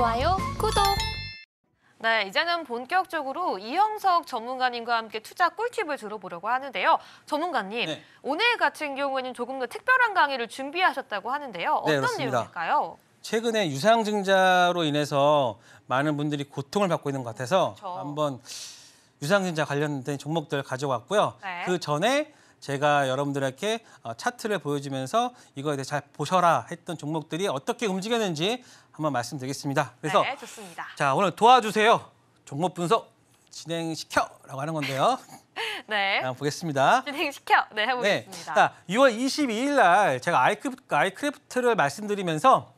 좋아요, 구독! 네, 이제는 본격적으로 이영석 전문가님과 함께 투자 꿀팁을 들어보려고 하는데요. 전문가님, 네. 오늘 같은 경우에는 조금 더 특별한 강의를 준비하셨다고 하는데요. 네, 어떤 네, 내용일까요? 최근에 유상증자로 인해서 많은 분들이 고통을 받고 있는 것 같아서 그렇죠. 한번 유상증자 관련된 종목들 가져왔고요. 네. 그 전에 제가 여러분들에게 어, 차트를 보여주면서 이거에 대해 잘 보셔라 했던 종목들이 어떻게 움직였는지 한번 말씀드리겠습니다. 그래서 네, 좋습니다. 자 오늘 도와주세요. 종목 분석 진행시켜라고 하는 건데요. 네. 보겠습니다. 진행시켜. 네, 해보겠습니다. 네. 자, 6월 22일 날 제가 아이크래프트를 말씀드리면서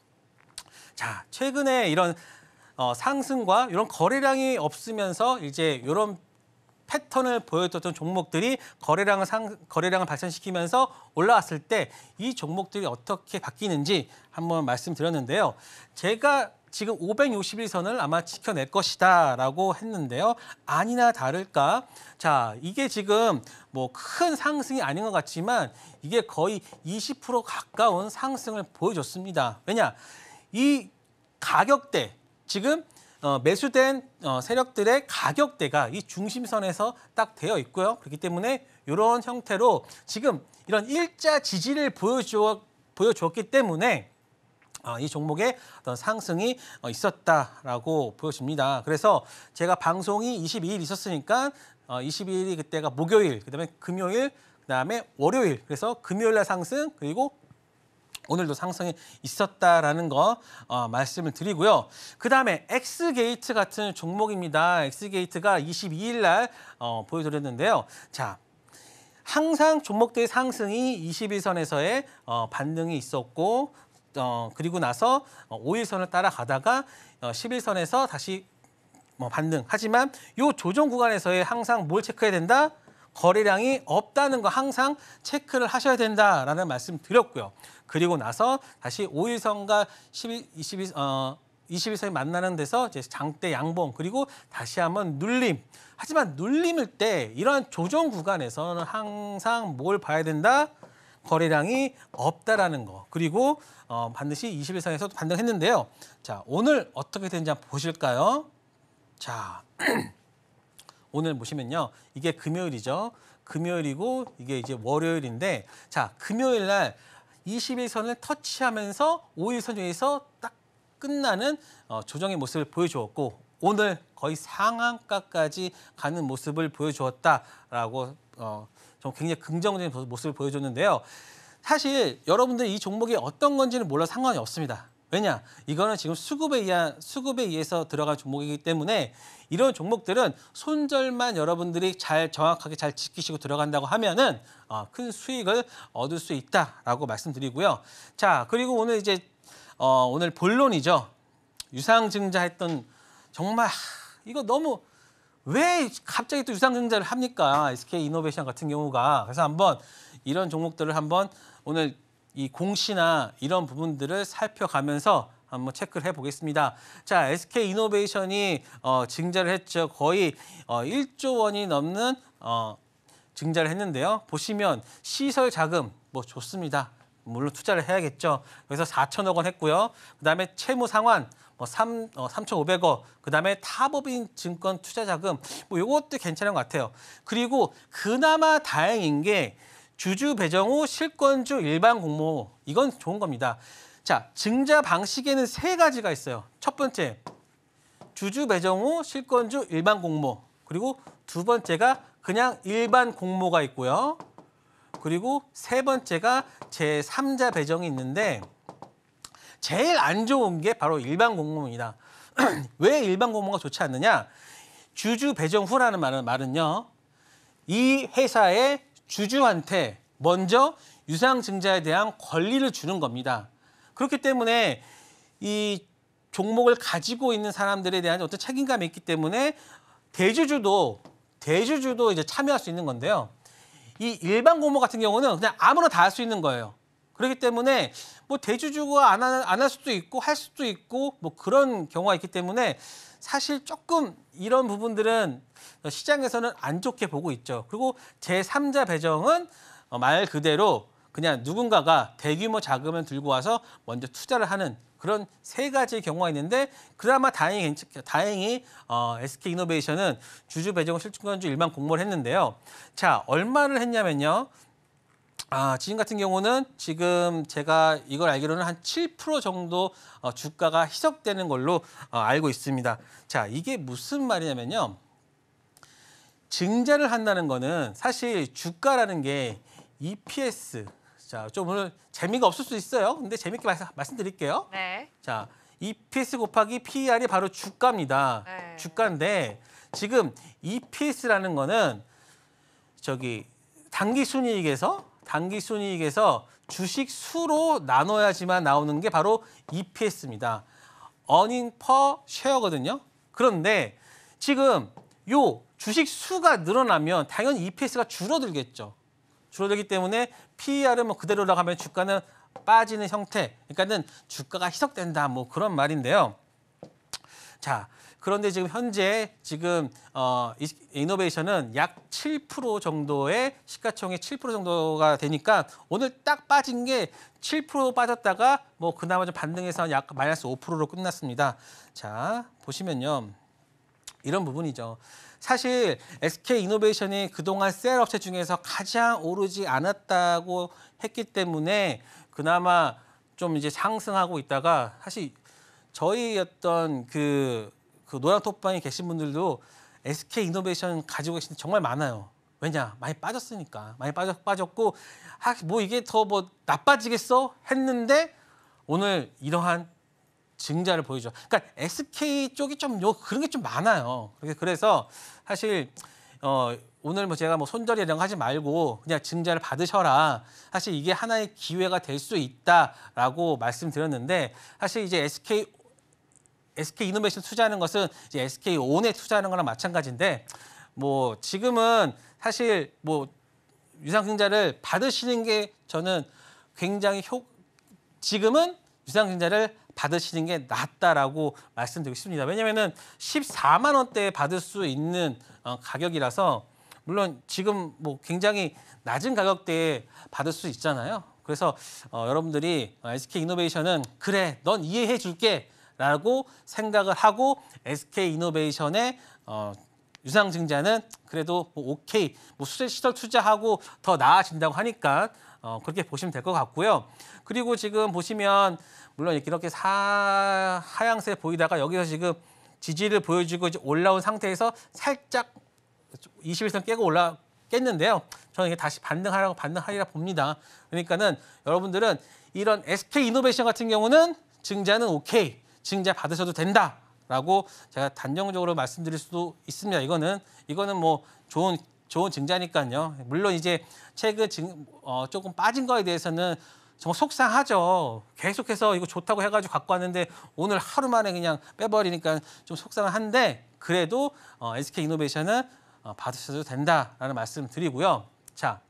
자, 최근에 이런 어, 상승과 이런 거래량이 없으면서 이제 이런 패턴을 보여줬던 종목들이 거래량을 상, 거래량을 발생시키면서 올라왔을 때 이 종목들이 어떻게 바뀌는지 한번 말씀드렸는데요. 제가 지금 561선을 아마 지켜낼 것이다 라고 했는데요. 아니나 다를까. 자, 이게 지금 뭐 큰 상승이 아닌 것 같지만 이게 거의 20% 가까운 상승을 보여줬습니다. 왜냐? 이 가격대, 지금 어, 매수된 어, 세력들의 가격대가 이 중심선에서 딱 되어 있고요. 그렇기 때문에 이런 형태로 지금 이런 일자 지지를 보여주었, 보여주기 때문에 어, 이 종목의 어떤 상승이 어, 있었다라고 보여집니다. 그래서 제가 방송이 22일 있었으니까 22일이 어, 그때가 목요일, 그다음에 금요일, 그다음에 월요일. 그래서 금요일 날 상승 그리고 오늘도 상승이 있었다라는 거 어, 말씀을 드리고요. 그다음에 엑스게이트 같은 종목입니다. 엑스게이트가 22일 날 어, 보여드렸는데요. 자, 항상 종목들의 상승이 21선에서의 어, 반등이 있었고 어, 그리고 나서 5일선을 어, 따라가다가 어, 11선에서 다시 뭐 반등. 하지만 이 조정 구간에서의 항상 뭘 체크해야 된다? 거래량이 없다는 거 항상 체크를 하셔야 된다라는 말씀 드렸고요. 그리고 나서 다시 5일선과 12, 22, 어, 21선이 만나는 데서 이제 장대 양봉 그리고 다시 한번 눌림. 하지만 눌림일 때 이러한 조정 구간에서는 항상 뭘 봐야 된다? 거래량이 없다라는 거. 그리고 어, 반드시 21선에서도 반등했는데요. 자, 오늘 어떻게 되는지 한번 보실까요? 자. 오늘 보시면요. 이게 금요일이죠. 금요일이고 이게 이제 월요일인데 자, 금요일 날 21선을 터치하면서 5일선 중에서 딱 끝나는 어, 조정의 모습을 보여주었고 오늘 거의 상한가까지 가는 모습을 보여주었다라고 어, 좀 굉장히 긍정적인 모습을 보여줬는데요. 사실 여러분들 이 종목이 어떤 건지는 몰라 상관이 없습니다. 왜냐? 이거는 지금 수급에 의한 수급에 의해서 들어갈 종목이기 때문에 이런 종목들은 손절만 여러분들이 잘 정확하게 잘 지키시고 들어간다고 하면은 어, 큰 수익을 얻을 수 있다라고 말씀드리고요. 자, 그리고 오늘 이제 어, 오늘 본론이죠. 유상증자 했던 정말 이거 너무 왜 갑자기 또 유상증자를 합니까? SK 이노베이션 같은 경우가. 그래서 한번 이런 종목들을 한번 오늘 이 공시나 이런 부분들을 살펴가면서 한번 체크를 해보겠습니다. 자, SK 이노베이션이 어, 증자를 했죠. 거의 어, 1조 원이 넘는 어, 증자를 했는데요. 보시면 시설 자금 뭐 좋습니다. 물론 투자를 해야겠죠. 그래서 4천억 원 했고요. 그다음에 채무 상환 뭐 3, 어, 3,500억, 그다음에 타법인 증권 투자 자금 뭐 요것도 괜찮은 것 같아요. 그리고 그나마 다행인 게 주주 배정 후 실권주 일반 공모 이건 좋은 겁니다. 자, 증자 방식에는 세 가지가 있어요. 첫 번째, 주주 배정 후 실권주 일반 공모. 그리고 두 번째가 그냥 일반 공모가 있고요. 그리고 세 번째가 제3자 배정이 있는데 제일 안 좋은 게 바로 일반 공모입니다. 왜 일반 공모가 좋지 않느냐? 주주 배정 후라는 말은, 말은요. 이 회사의 주주한테 먼저 유상증자에 대한 권리를 주는 겁니다. 그렇기 때문에 이 종목을 가지고 있는 사람들에 대한 어떤 책임감이 있기 때문에 대주주도 대주주도 이제 참여할 수 있는 건데요. 이 일반 공모 같은 경우는 그냥 아무나 다 할 수 있는 거예요. 그렇기 때문에 뭐 대주주가 안할 안할 수도 있고 할 수도 있고 뭐 그런 경우가 있기 때문에 사실 조금 이런 부분들은 시장에서는 안 좋게 보고 있죠. 그리고 제3자 배정은 말 그대로 그냥 누군가가 대규모 자금을 들고 와서 먼저 투자를 하는 그런 세 가지 의 경우가 있는데 그나마 다행히 괜찮, 다행히 어, SK 이노베이션은 주주 배정 실증권주 일반 공모를 했는데요. 자 얼마를 했냐면요. 아, 지금 같은 경우는 지금 제가 이걸 알기로는 한 7% 정도 어, 주가가 희석되는 걸로 어, 알고 있습니다. 자, 이게 무슨 말이냐면요. 증자를 한다는 거는 사실 주가라는 게 EPS. 자, 좀 오늘 재미가 없을 수 있어요. 근데 재밌게 말씀, 드릴게요 네. 자, EPS 곱하기 PER이 바로 주가입니다. 네. 주가인데 지금 EPS라는 거는 저기 단기 순이익에서 단기 순이익에서 주식 수로 나눠야지만 나오는 게 바로 EPS입니다. e a r n i 거든요 그런데 지금 요 주식 수가 늘어나면 당연히 EPS가 줄어들겠죠. 줄어들기 때문에 PER은 뭐 그대로 올라가면 주가는 빠지는 형태. 그러니까는 주가가 희석된다 뭐 그런 말인데요. 자, 그런데 지금 현재 지금 어, 이노베이션은 약 7% 정도의 시가총액 7% 정도가 되니까 오늘 딱 빠진 게 7% 빠졌다가 뭐 그나마 좀 반등해서 약 마이너스 5%로 끝났습니다. 자, 보시면요. 이런 부분이죠. 사실 SK 이노베이션이 그동안 셀 업체 중에서 가장 오르지 않았다고 했기 때문에 그나마 좀 이제 상승하고 있다가 사실 저희 어떤 그그 노량톡방에 계신 분들도 SK 이노베이션 가지고 계신 정말 많아요. 왜냐 많이 빠졌으니까 많이 빠져, 빠졌고 하, 아, 뭐 이게 더 뭐 나빠지겠어 했는데 오늘 이러한 증자를 보여줘. 그러니까 SK 쪽이 좀 요 그런 게 좀 많아요. 그래서 사실 어 오늘 뭐 제가 뭐 손절이 이런 거 하지 말고 그냥 증자를 받으셔라. 사실 이게 하나의 기회가 될 수 있다라고 말씀드렸는데 사실 이제 SK SK 이노베이션 투자하는 것은 이제 SK 온에 투자하는 거랑 마찬가지인데 뭐 지금은 사실 뭐 유상증자를 받으시는 게 저는 굉장히 효 지금은 유상증자를 받으시는 게 낫다라고 말씀드리고 싶습니다. 왜냐면은 14만 원대에 받을 수 있는 어, 가격이라서 물론 지금 뭐 굉장히 낮은 가격대에 받을 수 있잖아요. 그래서 어, 여러분들이 어, SK 이노베이션은 그래 넌 이해해 줄게 라고 생각을 하고 SK이노베이션의 어, 유상증자는 그래도 뭐 오케이 뭐 수제 시설 투자하고 더 나아진다고 하니까 어, 그렇게 보시면 될 것 같고요. 그리고 지금 보시면 물론 이렇게 사, 하향세 보이다가 여기서 지금 지지를 보여주고 올라온 상태에서 살짝 21선 깨고 올라 깼는데요. 저는 이게 다시 반등하라고 반등하리라 봅니다. 그러니까는 여러분들은 이런 SK 이노베이션 같은 경우는 증자는 오케이. 증자 받으셔도 된다라고 제가 단정적으로 말씀드릴 수도 있습니다. 이거는 이거는 뭐 좋은 좋은 증자니까요. 물론 이제 최근 증, 어, 조금 빠진 거에 대해서는 정말 속상하죠. 계속해서 이거 좋다고 해가지고 갖고 왔는데 오늘 하루 만에 그냥 빼버리니까 좀 속상한데 그래도 어, SK 이노베이션은 어, 받으셔도 된다라는 말씀 드리고요. 자,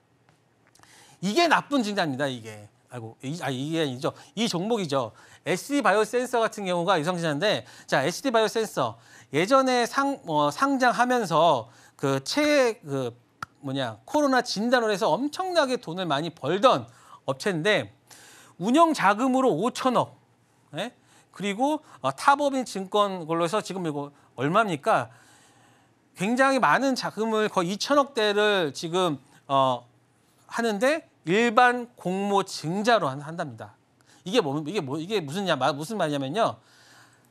이게 나쁜 증자입니다. 이게 아이고, 이, 아, 이게 아니죠이 종목이죠. SD 바이오 센서 같은 경우가 유상시장인데, 자, SD 바이오 센서. 예전에 상, 어, 상장하면서 그 최, 그 뭐냐, 코로나 진단을 해서 엄청나게 돈을 많이 벌던 업체인데, 운영 자금으로 5천억. 예? 그리고 어, 타법인 증권 걸로 해서 지금 이거 얼마입니까? 굉장히 많은 자금을 거의 2천억 대를 지금 어, 하는데 일반 공모 증자로 한답니다. 이게 뭐 이게 뭐 이게 무슨 야 무슨 말이냐면요.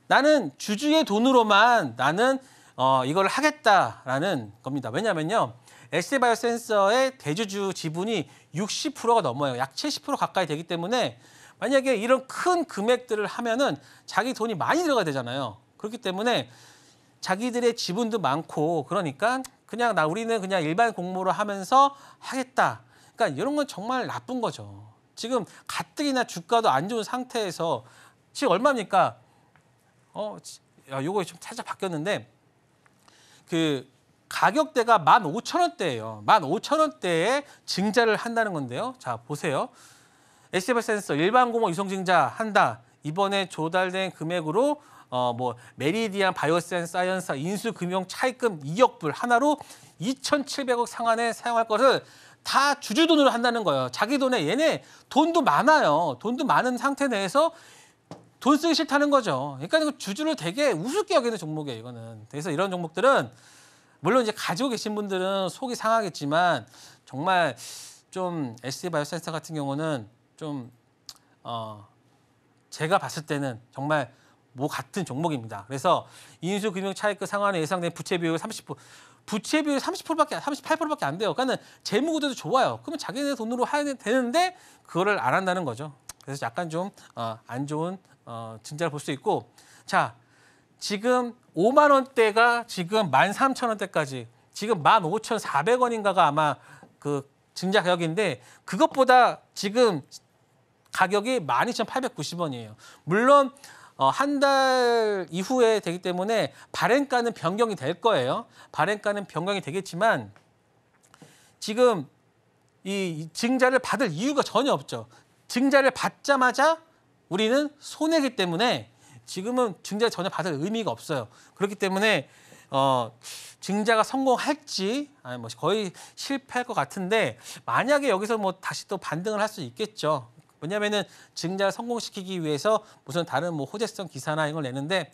나는 주주의 돈으로만 나는 어 이걸 하겠다라는 겁니다. 왜냐면요. 에스바이오 센서의 대주주 지분이 60%가 넘어요. 약 70% 가까이 되기 때문에 만약에 이런 큰 금액들을 하면은 자기 돈이 많이 들어가야 되잖아요. 그렇기 때문에 자기들의 지분도 많고 그러니까 그냥 나 우리는 그냥 일반 공모를 하면서 하겠다. 약간 그러니까 이런 건 정말 나쁜 거죠. 지금 가뜩이나 주가도 안 좋은 상태에서 지금 얼마입니까? 어, 야, 요거 좀 살짝 바뀌었는데 그 가격대가 15,000원대예요. 15,000원대에 증자를 한다는 건데요. 자, 보세요. SBL 센서 일반 공모 유성 증자 한다. 이번에 조달된 금액으로 어뭐 메리디안 바이오센 사이언사 인수금융 차익금 2억불 하나로 2,700억 상한에 사용할 것을 다 주주돈으로 한다는 거예요. 자기 돈에 얘네 돈도 많아요. 돈도 많은 상태 내에서 돈 쓰기 싫다는 거죠. 그러니까 주주를 되게 우습게 여기는 종목이에요, 이거는. 그래서 이런 종목들은 물론 이제 가지고 계신 분들은 속이 상하겠지만 정말 좀 SD 바이오센서 같은 경우는 좀 어, 제가 봤을 때는 정말 뭐 같은 종목입니다. 그래서 인수금융 차익 그 상환에 예상된 부채 비율 30% 부채 비율이 30%밖에 38%밖에 안 돼요. 그러니까 재무 구조도 좋아요. 그러면 자기네 돈으로 해야 되는데 그거를 안 한다는 거죠. 그래서 약간 좀안 어, 좋은 어, 진자를 볼 수 있고 자 지금 5만 원대가 지금 13,000원대까지 지금 15,400원인가가 아마 그 증자 가격인데 그것보다 지금 가격이 12,890원이에요. 물론 어, 한 달 이후에 되기 때문에 발행가는 변경이 될 거예요. 발행가는 변경이 되겠지만 지금 이 증자를 받을 이유가 전혀 없죠. 증자를 받자마자 우리는 손해기 때문에 지금은 증자 전혀 받을 의미가 없어요. 그렇기 때문에 어, 증자가 성공할지 아니 뭐 거의 실패할 것 같은데 만약에 여기서 뭐 다시 또 반등을 할 수 있겠죠. 왜냐하면 증자를 성공시키기 위해서 무슨 다른 뭐 호재성 기사나 이걸 런 내는데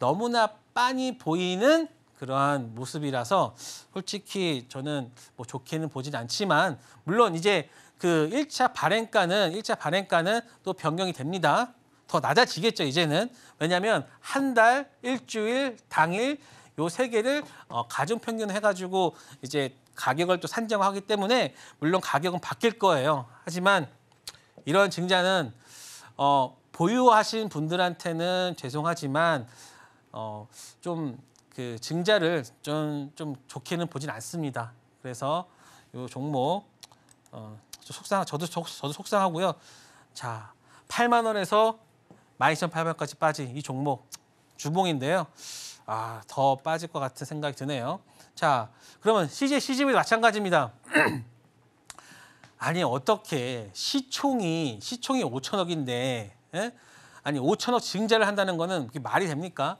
너무나 빤히 보이는 그러한 모습이라서 솔직히 저는 뭐 좋게는 보진 않지만 물론 이제 그 1차 발행가는 1차 발행가는 또 변경이 됩니다. 더 낮아지겠죠, 이제는. 왜냐면 하한 달, 일주일, 당일 요 세 개를 어, 가중 평균 해 가지고 이제 가격을 또 산정하기 때문에 물론 가격은 바뀔 거예요. 하지만 이런 증자는 어, 보유하신 분들한테는 죄송하지만 어, 좀 그 증자를 좀, 좀 좋게는 보진 않습니다. 그래서 이 종목 어, 속상 저도 저, 저도 속상하고요. 자, 8만 원에서 1 2 8 0 0까지 빠진 이 종목 주봉인데요. 아, 더 빠질 것 같은 생각이 드네요. 자, 그러면 CJ, CGV 마찬가지입니다. 아니 어떻게 시총이 시총이 5천억인데 예? 아니 5천억 증자를 한다는 거는 그게 말이 됩니까?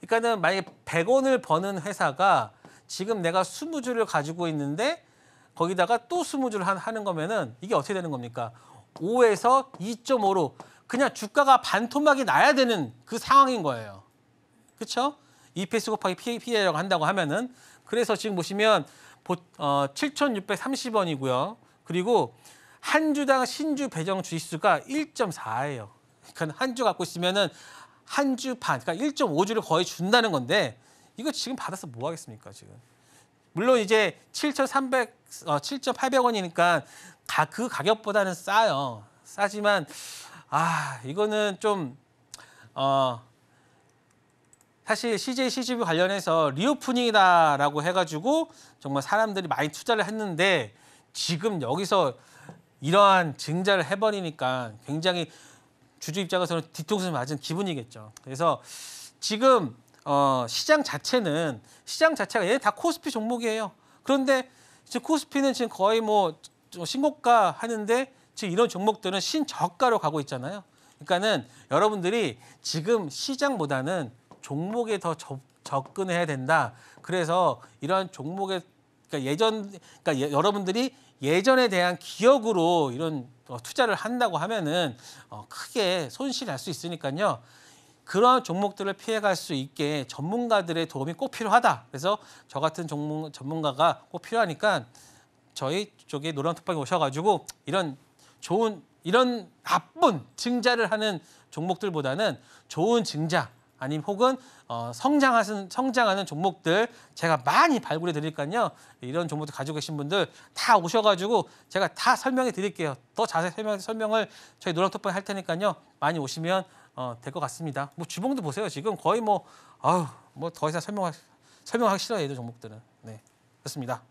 그러니까는 만약에 100원을 버는 회사가 지금 내가 20주를 가지고 있는데 거기다가 또 20주를 하는 거면은 이게 어떻게 되는 겁니까? 5에서 2.5로 그냥 주가가 반토막이 나야 되는 그 상황인 거예요. 그렇죠? EPS 곱하기 p a 라고 한다고 하면은 그래서 지금 보시면 보, 어, 7,630원이고요. 그리고 한 주당 신주 배정 주식수가 1.4예요. 그러니까 한 주 갖고 있으면은 한 주 반, 그러니까 1.5주를 거의 준다는 건데 이거 지금 받아서 뭐 하겠습니까 지금? 물론 이제 7,300, 어, 7,800원이니까 가, 그 가격보다는 싸요. 싸지만 아 이거는 좀 어. 사실 CJ CGV 관련해서 리오프닝이다라고 해가지고 정말 사람들이 많이 투자를 했는데 지금 여기서 이러한 증자를 해버리니까 굉장히 주주 입장에서는 뒤통수 맞은 기분이겠죠. 그래서 지금 어, 시장 자체는 시장 자체가 얘다 코스피 종목이에요. 그런데 지금 코스피는 지금 거의 뭐 신고가 하는데 지금 이런 종목들은 신저가로 가고 있잖아요. 그러니까는 여러분들이 지금 시장보다는 종목에 더 접, 접근해야 된다. 그래서 이러 종목에 그러니까 예전 그러니까 예, 여러분들이 예전에 대한 기억으로 이런 어, 투자를 한다고 하면은 어, 크게 손실할 수 있으니까요. 그러한 종목들을 피해갈 수 있게 전문가들의 도움이 꼭 필요하다. 그래서 저 같은 종목 전문가가 꼭 필요하니까 저희 쪽에 노란 톡방에 오셔가지고 이런 좋은 이런 나쁜 증자를 하는 종목들보다는 좋은 증자 아니면 혹은 어, 성장하는, 성장하는 종목들 제가 많이 발굴해 드릴까요. 이런 종목들 가지고 계신 분들 다 오셔가지고 제가 다 설명해 드릴게요. 더 자세히 설명, 설명을 저희 노랑톡방할 테니까요. 많이 오시면 어, 될것 같습니다. 뭐 주봉도 보세요. 지금 거의 뭐, 아우, 뭐더 이상 설명하, 설명하기 싫어요. 이런 종목들은. 네. 그렇습니다.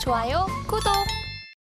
좋아요, 구독.